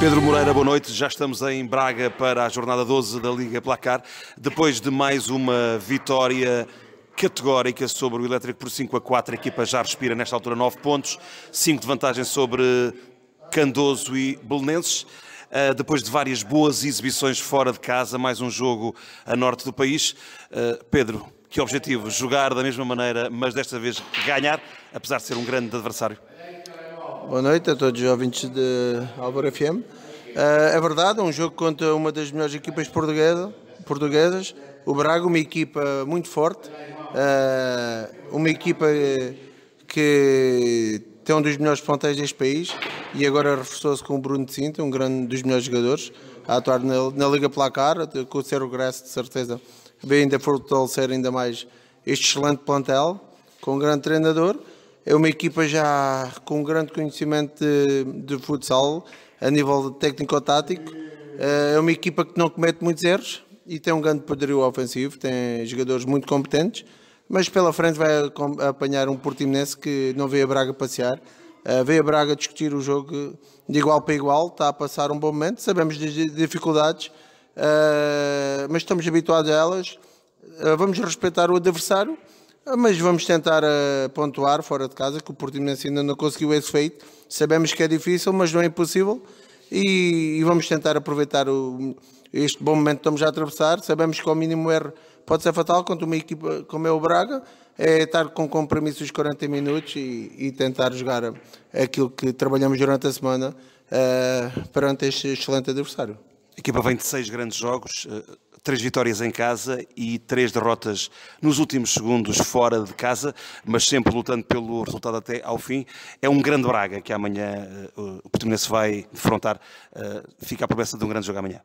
Pedro Moreira, boa noite. Já estamos em Braga para a jornada 12 da Liga Placar. Depois de mais uma vitória categórica sobre o Elétrico por 5 a 4, a equipa já respira nesta altura 9 pontos, 5 de vantagem sobre Candoso e Belenenses. Uh, depois de várias boas exibições fora de casa, mais um jogo a norte do país. Uh, Pedro, que objetivo? Jogar da mesma maneira, mas desta vez ganhar, apesar de ser um grande adversário? Boa noite a todos os ouvintes de Álvaro FM. Eh, é verdade, é um jogo contra uma das melhores equipas portuguesas. O Braga, uma equipa muito forte, eh, uma equipa que tem um dos melhores plantéis deste país e agora reforçou-se com o Bruno de Sinta, um grande dos melhores jogadores, a atuar na, na Liga Placar, com o Cero Grasso, de certeza, vem ainda fortalecer ainda mais este excelente plantel, com um grande treinador é uma equipa já com grande conhecimento de, de futsal, a nível técnico-tático. Eh, é uma equipa que não comete muitos erros e tem um grande poderio ofensivo, tem jogadores muito competentes, mas pela frente vai apanhar um Portimonense que não veio a Braga passear, eh, veio a Braga discutir o jogo de igual para igual, está a passar um bom momento, sabemos das dificuldades, eh, mas estamos habituados a elas, vamos respeitar o adversário mas vamos tentar uh, pontuar fora de casa que o Portimonense ainda não conseguiu esse feito. Sabemos que é difícil, mas não é impossível. E, e vamos tentar aproveitar o, este bom momento que estamos a atravessar. Sabemos que o mínimo erro pode ser fatal contra uma equipa como é o Braga. É estar com compromisso os 40 minutos e, e tentar jogar aquilo que trabalhamos durante a semana uh, perante este excelente adversário. A equipa vem de seis grandes jogos. Uh três vitórias em casa e três derrotas nos últimos segundos fora de casa, mas sempre lutando pelo resultado até ao fim. É um grande Braga que amanhã uh, o Portimonense vai defrontar. Uh, fica a promessa de um grande jogo amanhã.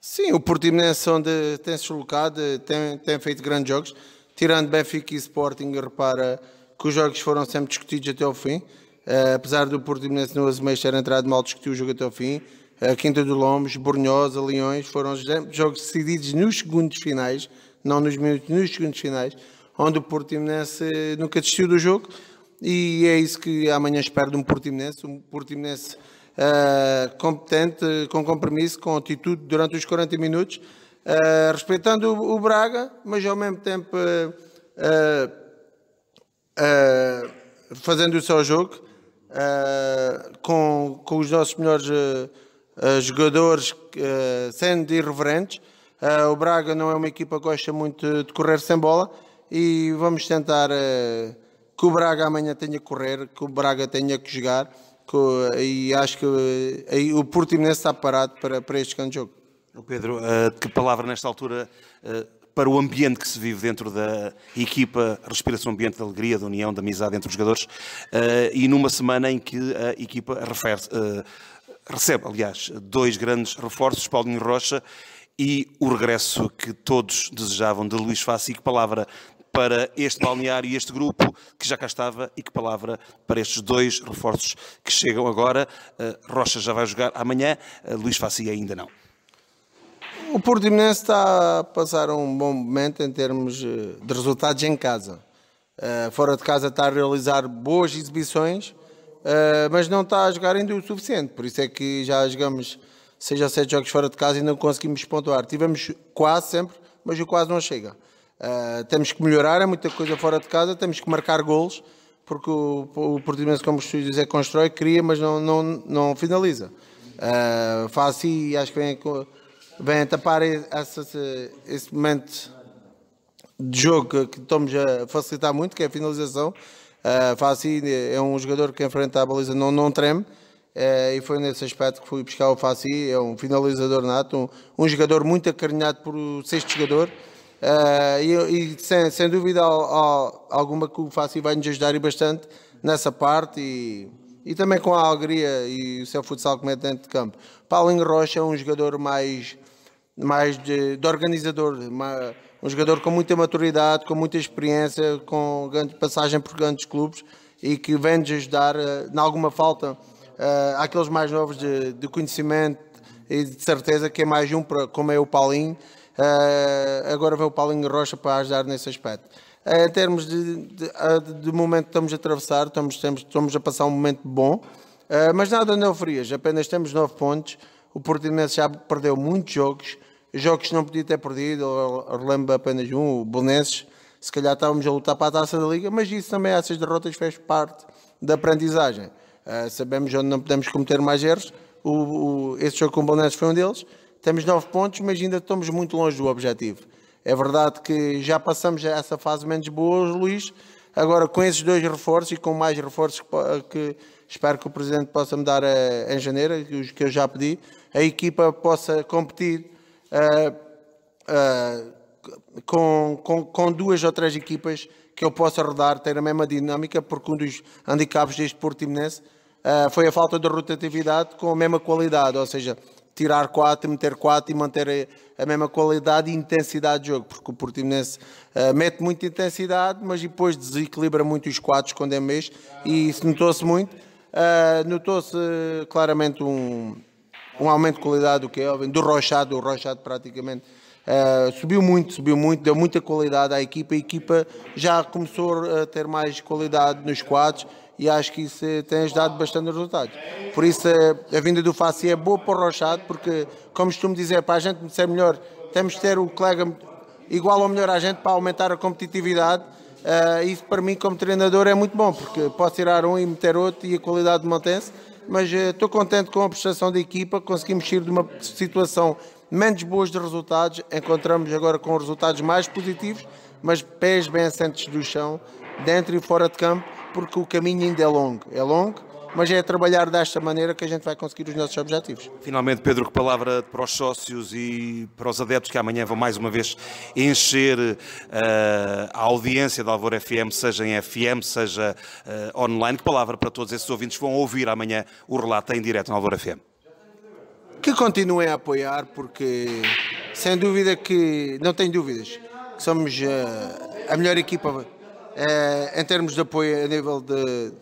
Sim, o Portimonense onde tem-se colocado, tem, tem feito grandes jogos. Tirando Benfica e Sporting, repara que os jogos foram sempre discutidos até ao fim. Uh, apesar do Portimonense no Azeméis ter entrado mal, discutiu o jogo até ao fim a Quinta do Lomos, Bornhosa, Leões, foram jogos decididos nos segundos finais, não nos minutos, nos segundos finais, onde o Portimonense nunca desistiu do jogo e é isso que amanhã espero de um Portimonense, um Portimonense uh, competente, com compromisso, com atitude durante os 40 minutos, uh, respeitando o, o, Braga, mas ao mesmo tempo uh, fazendo o seu jogo com, com os nossos melhores jogadores eh, sendo irreverentes. Eh, o Braga não é uma equipa que gosta muito de correr sem bola e vamos tentar eh, que o Braga amanhã tenha que correr, que o Braga tenha que jogar e acho que aí, o Portimonense está parado para, para este grande jogo. Pedro, uh, que palavra nesta altura para o ambiente que se vive dentro da equipa, respira-se um ambiente de alegria, de união, de amizade entre os jogadores e numa semana em que a equipa refere recebe, aliás, dois grandes reforços, Paulinho Rocha e o regresso que todos desejavam de Luís Fassi. Que palavra para este balneário e este grupo que já cá estava e que palavra para estes dois reforços que chegam agora. Uh, Rocha já vai jogar amanhã, uh, Luís Fácil ainda não. O Porto Portimonense está a passar um bom momento em termos eh, de resultados em casa. Uh, fora de casa está a realizar boas exibições ah, mas não está a jogar ainda o suficiente. Por isso é que já jogamos 6 ou 7 jogos fora de casa e não conseguimos pontuar. Tivemos quase sempre, mas o quase não chega. Ah, temos que melhorar, é muita coisa fora de casa, temos que marcar golos, porque o, o Portimonense, como os José constrói, cria, mas não, não, não finaliza. Uh, ah, faz e acho que vem, vem a tapar esse, esse momento de jogo que, que estamos a facilitar muito, que é a finalização. Uh, ah, Faci assim, é um jogador que enfrenta a baliza não, não treme. Uh, e foi nesse aspecto que fui buscar o Faci, é um finalizador nato, um, um jogador muito acarinhado por o sexto jogador, uh, e, e, sem, sem dúvida ao, ao, alguma que o Faci vai nos ajudar e bastante nessa parte e, e também com a alegria e o seu futsal que mete dentro de campo. Paulinho Rocha é um jogador mais mais de, de organizador, uma, um jogador com muita maturidade, com muita experiência, com grande passagem por grandes clubes e que vem-nos ajudar, uh, em alguma falta, uh, àqueles mais novos de, de, conhecimento e de certeza que é mais um, para, como é o Paulinho. Uh, agora vem o Paulinho Rocha para ajudar nesse aspecto. Uh, em termos de, de, de, momento que estamos a atravessar, estamos, estamos, estamos a passar um momento bom, mas nada de euforias, apenas temos nove pontos. O Portimonense já perdeu muitos jogos, jogos que não podia ter perdido, relembro apenas um, o Bonenses, se calhar estávamos a lutar para a taça da Liga, mas isso também, essas derrotas, fez parte da aprendizagem. Uh, sabemos onde não podemos cometer mais erros, o, o, esse jogo com o Bonenses foi um deles. Temos nove pontos, mas ainda estamos muito longe do objetivo. É verdade que já passamos a essa fase menos boa, Luís. Agora, com esses dois reforços e com mais reforços que, que espero que o Presidente possa me dar a, eh, em janeiro, os que eu já pedi, a equipa possa competir uh, uh, com, com, com, duas ou três equipas que eu possa rodar, ter a mesma dinâmica, porque um dos handicaps deste Portimonense uh, eh, foi a falta de rotatividade com a mesma qualidade, ou seja, tirar quatro, meter quatro e manter a, mesma qualidade e intensidade de jogo, porque o Portimonense uh, mete muita intensidade, mas depois desequilibra muito os 4 quando é mês, e isso notou-se muito. Uh, notou-se claramente um, um aumento de qualidade do Kelvin, é, do Rochado, o Rochado praticamente uh, subiu muito, subiu muito, deu muita qualidade à equipa, a equipa já começou eh, a ter mais qualidade nos quadros e acho que isso eh, tem ajudado bastante os resultados. Por isso a, a vinda do Faci é boa para o Rochado, porque como costumo dizer, para a gente ser melhor, temos de ter o colega igual ou melhor a gente para aumentar a competitividade Uh, isso para mim, como treinador, é muito bom, porque posso tirar um e meter outro e a qualidade mantém-se. Mas ah, estou uh, contente com a prestação da equipa, conseguimos sair de uma situação menos boas de resultados, encontramos agora com resultados mais positivos, mas pés bem assentes do chão, dentro e fora de campo, porque o caminho ainda é longo. É longo, mas é trabalhar desta maneira que a gente vai conseguir os nossos objetivos. Finalmente, Pedro, que palavra para os sócios e para os adeptos que amanhã vão mais uma vez encher uh, a audiência da Alvor FM, seja em FM, seja uh, online. Que palavra para todos esses ouvintes que vão ouvir amanhã o relato em direto na Alvor FM? Que continuem a apoiar, porque sem dúvida que, não tenho dúvidas, que somos uh, a melhor equipa em termos de apoio a nível de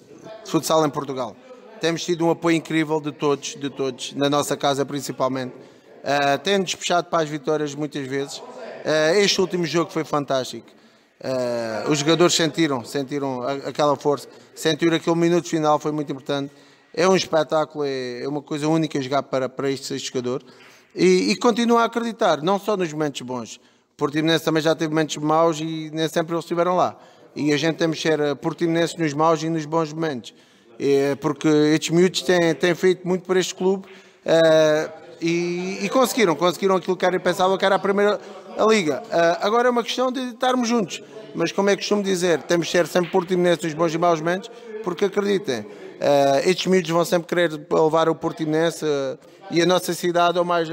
futsal em Portugal. Temos tido um apoio incrível de todos, de todos, na nossa casa principalmente. Uh, eh, Tem-nos para as vitórias muitas vezes. Uh, este último jogo foi fantástico. Uh, os jogadores sentiram, sentiram aquela força, sentiram aquele minuto final, foi muito importante. É um espetáculo, é, é uma coisa única jogar para, para este jogador. E, e continuo a acreditar, não só nos momentos bons, o Portimonense também já teve momentos maus e nem sempre eles estiveram lá e a gente temos que ser eh, portimonense nos maus e nos bons momentos. É, porque estes miúdos têm, têm feito muito por este clube uh, e, e, conseguiram, conseguiram aquilo que era pensava que era a primeira a liga. Uh, agora é uma questão de estarmos juntos, mas como é que costumo dizer, temos de ser sempre portimonense nos bons e maus momentos, porque acreditem, uh, estes miúdos vão sempre querer levar o portimonense e a nossa cidade ao, mais,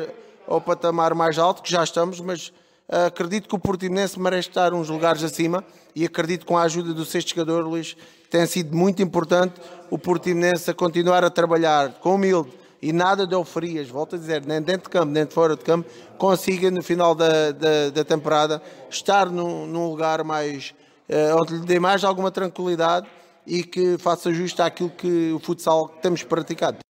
ao patamar mais alto, que já estamos, mas acredito que o Portimonense merece estar uns lugares acima e acredito que com a ajuda do sexto jogador, Luís, tem sido muito importante o Portimonense a continuar a trabalhar com humilde e nada de euforias, volto a dizer, nem dentro de campo, nem de fora de campo, consiga no final da, da, da temporada estar num, num lugar mais, uh, onde lhe dê mais alguma tranquilidade e que faça justo àquilo que o futsal temos praticado.